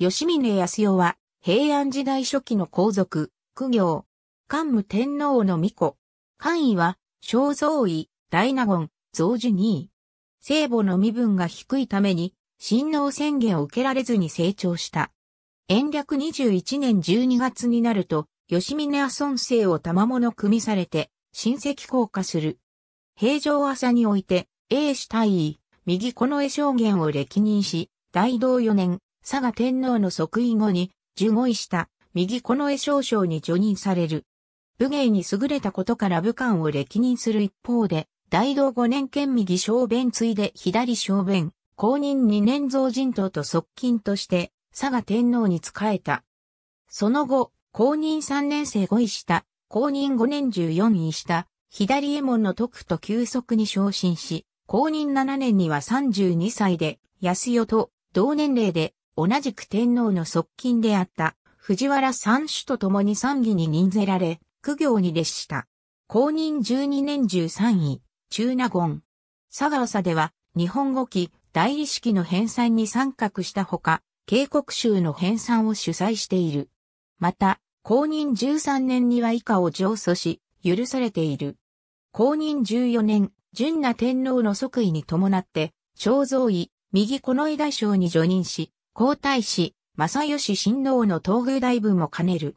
吉峰康代は、平安時代初期の皇族、苦行、桓武天皇の御子。官位は、小僧位、大納言、増寿二位。聖母の身分が低いために、親王宣言を受けられずに成長した。延暦21年12月になると、吉峰阿孫生を賜物組みされて、親戚降下する。平城朝において、英氏大尉、右この絵将元を歴任し、大道4年、佐賀天皇の即位後に、従護位した右近衛少将に除任される。武芸に優れたことから武官を歴任する一方で、大道五年兼右小便ついで左小便、公認二年増人党と側近として、佐賀天皇に仕えた。その後、公認三年生五位下、公認五年十四位下、左衛門の徳と急速に昇進し、公認七年には三十二歳で、安代と同年齢で同じく天皇の側近であった藤原三種と共に参議に任せられ、苦行に列した。公認十二年十三位、中納言。佐川佐では、日本語記、大理式の編纂に参画したほか、警告集の編纂を主催している。また、公認十三年には以下を上訴し、許されている。公認十四年、純那天皇の即位に伴って、肖像位、右近衛大将に助任し、皇太子、正義親王の東宮大分も兼ねる。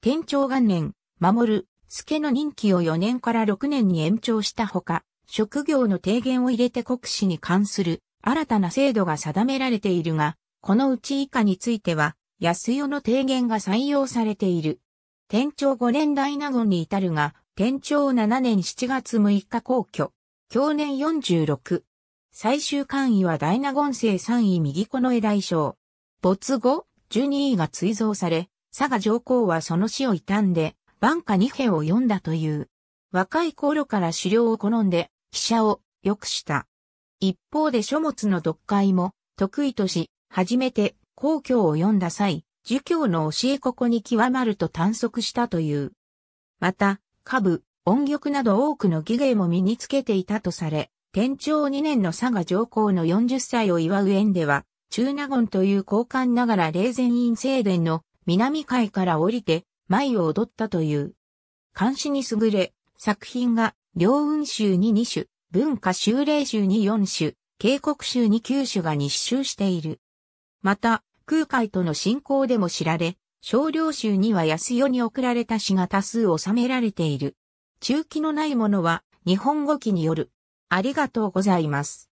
天長元年、守る、助の任期を4年から6年に延長したほか、職業の提言を入れて国史に関する新たな制度が定められているが、このうち以下については、安代の提言が採用されている。天長5年大納言に至るが、天長7年7月6日皇居。去年46。最終官位は大納言生3位右近絵大将。没後、12位が追贈され、佐賀上皇はその死を悼んで、万華二兵を読んだという。若い頃から狩猟を好んで、飛車を良くした。一方で書物の読解も得意とし、初めて皇居を読んだ際、儒教の教えここに極まると探索したという。また、歌舞、音曲など多くの技芸も身につけていたとされ、天長2年の佐賀上皇の40歳を祝う縁では、中納言という交換ながら霊前院正殿の南海から降りて、舞を踊ったという。監視に優れ、作品が、両雲集に2種、文化修霊集に4種、渓谷集に9種が日集している。また、空海との信仰でも知られ、少量集には安代に送られた詩が多数収められている。中期のないものは、日本語記によるありがとうございます。